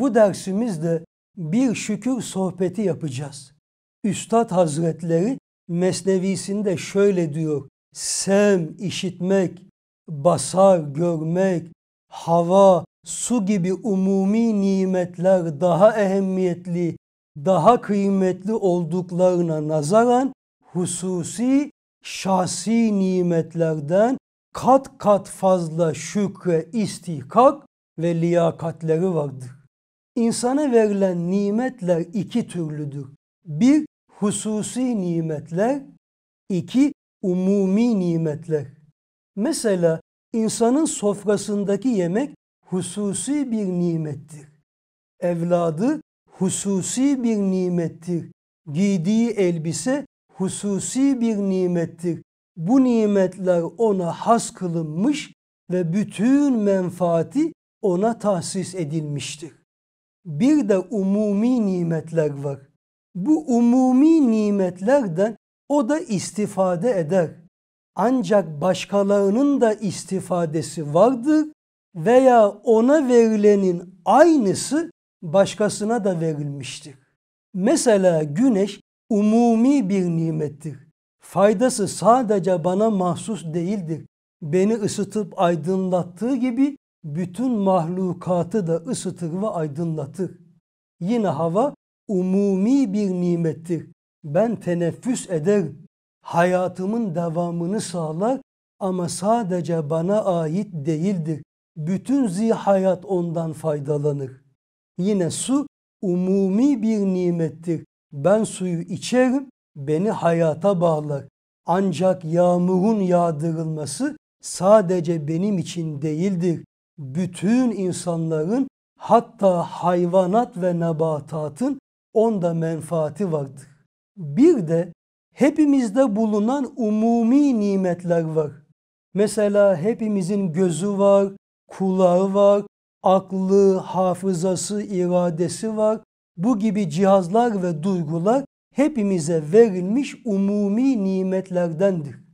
bu dersimizde bir şükür sohbeti yapacağız. Üstad Hazretleri Mesnevisinde şöyle diyor. Sem işitmek, basar görmek, hava, su gibi umumi nimetler daha ehemmiyetli, daha kıymetli olduklarına nazaran hususi şahsi nimetlerden kat kat fazla şükre istihkak ve liyakatleri vardır. İnsana verilen nimetler iki türlüdür. Bir, hususi nimetler. iki umumi nimetler. Mesela insanın sofrasındaki yemek hususi bir nimettir. Evladı hususi bir nimettir. Giydiği elbise hususi bir nimettir. Bu nimetler ona has kılınmış ve bütün menfaati ona tahsis edilmiştir bir de umumi nimetler var. Bu umumi nimetlerden o da istifade eder. Ancak başkalarının da istifadesi vardır veya ona verilenin aynısı başkasına da verilmiştir. Mesela güneş umumi bir nimettir. Faydası sadece bana mahsus değildir. Beni ısıtıp aydınlattığı gibi bütün mahlukatı da ısıtır ve aydınlatır. Yine hava umumi bir nimettir. Ben teneffüs eder, hayatımın devamını sağlar ama sadece bana ait değildir. Bütün zihayat ondan faydalanır. Yine su umumi bir nimettir. Ben suyu içerim, beni hayata bağlar. Ancak yağmurun yağdırılması sadece benim için değildir bütün insanların hatta hayvanat ve nebatatın onda menfaati vardır. Bir de hepimizde bulunan umumi nimetler var. Mesela hepimizin gözü var, kulağı var, aklı, hafızası, iradesi var. Bu gibi cihazlar ve duygular hepimize verilmiş umumi nimetlerdendir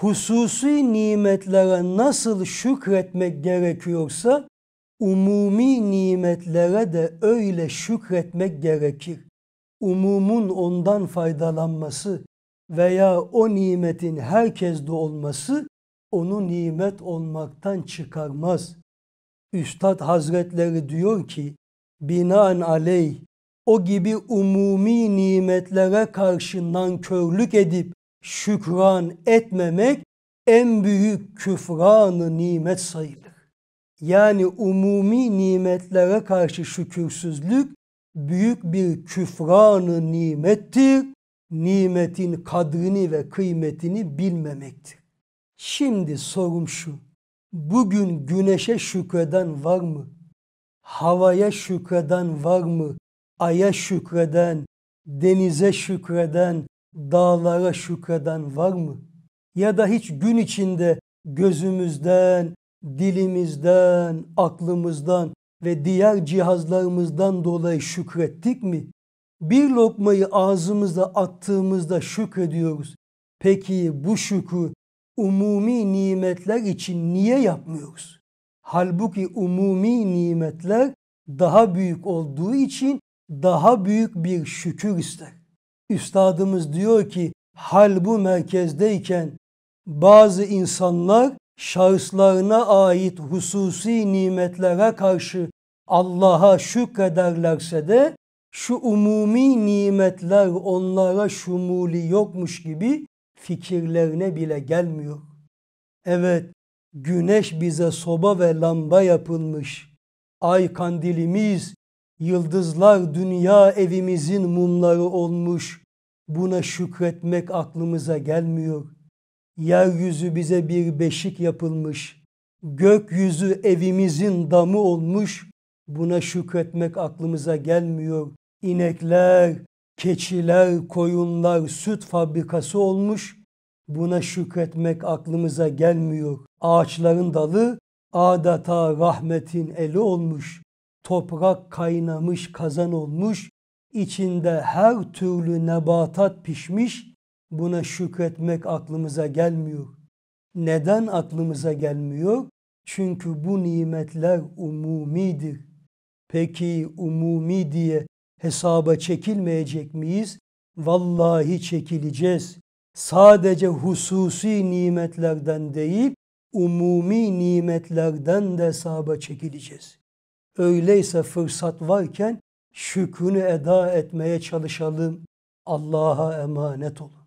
hususi nimetlere nasıl şükretmek gerekiyorsa umumi nimetlere de öyle şükretmek gerekir. Umumun ondan faydalanması veya o nimetin herkeste olması onu nimet olmaktan çıkarmaz. Üstad Hazretleri diyor ki binaen aleyh o gibi umumi nimetlere karşı nankörlük edip şükran etmemek en büyük küfranı nimet sayılır. Yani umumi nimetlere karşı şükürsüzlük büyük bir küfranı nimettir. Nimetin kadrini ve kıymetini bilmemektir. Şimdi sorum şu. Bugün güneşe şükreden var mı? Havaya şükreden var mı? Aya şükreden, denize şükreden, dağlara şükreden var mı? Ya da hiç gün içinde gözümüzden, dilimizden, aklımızdan ve diğer cihazlarımızdan dolayı şükrettik mi? Bir lokmayı ağzımıza attığımızda şükrediyoruz. Peki bu şükür umumi nimetler için niye yapmıyoruz? Halbuki umumi nimetler daha büyük olduğu için daha büyük bir şükür ister. Üstadımız diyor ki hal bu merkezdeyken bazı insanlar şahıslarına ait hususi nimetlere karşı Allah'a şükrederlerse de şu umumi nimetler onlara şumuli yokmuş gibi fikirlerine bile gelmiyor. Evet, güneş bize soba ve lamba yapılmış. Ay kandilimiz Yıldızlar dünya evimizin mumları olmuş. Buna şükretmek aklımıza gelmiyor. Yeryüzü bize bir beşik yapılmış. Gökyüzü evimizin damı olmuş. Buna şükretmek aklımıza gelmiyor. İnekler, keçiler, koyunlar süt fabrikası olmuş. Buna şükretmek aklımıza gelmiyor. Ağaçların dalı adeta rahmetin eli olmuş toprak kaynamış kazan olmuş, içinde her türlü nebatat pişmiş, buna şükretmek aklımıza gelmiyor. Neden aklımıza gelmiyor? Çünkü bu nimetler umumidir. Peki umumi diye hesaba çekilmeyecek miyiz? Vallahi çekileceğiz. Sadece hususi nimetlerden değil, umumi nimetlerden de hesaba çekileceğiz. Öyleyse fırsat varken şükrünü eda etmeye çalışalım. Allah'a emanet olun.